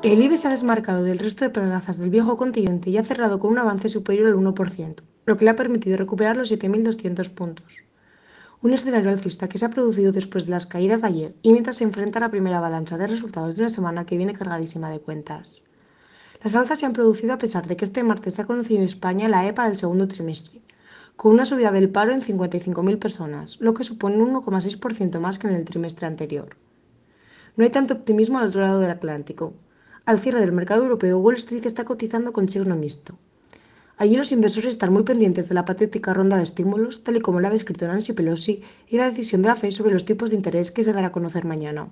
El IBEX ha desmarcado del resto de plazas del viejo continente y ha cerrado con un avance superior al 1%, lo que le ha permitido recuperar los 7.200 puntos. Un escenario alcista que se ha producido después de las caídas de ayer y mientras se enfrenta a la primera avalancha de resultados de una semana que viene cargadísima de cuentas. Las alzas se han producido a pesar de que este martes se ha conocido en España la EPA del segundo trimestre, con una subida del paro en 55.000 personas, lo que supone un 1,6% más que en el trimestre anterior. No hay tanto optimismo al otro lado del Atlántico, al cierre del mercado europeo, Wall Street está cotizando con signo mixto. Allí los inversores están muy pendientes de la patética ronda de estímulos, tal y como la ha descrito Nancy Pelosi, y la decisión de la Fed sobre los tipos de interés que se dará a conocer mañana.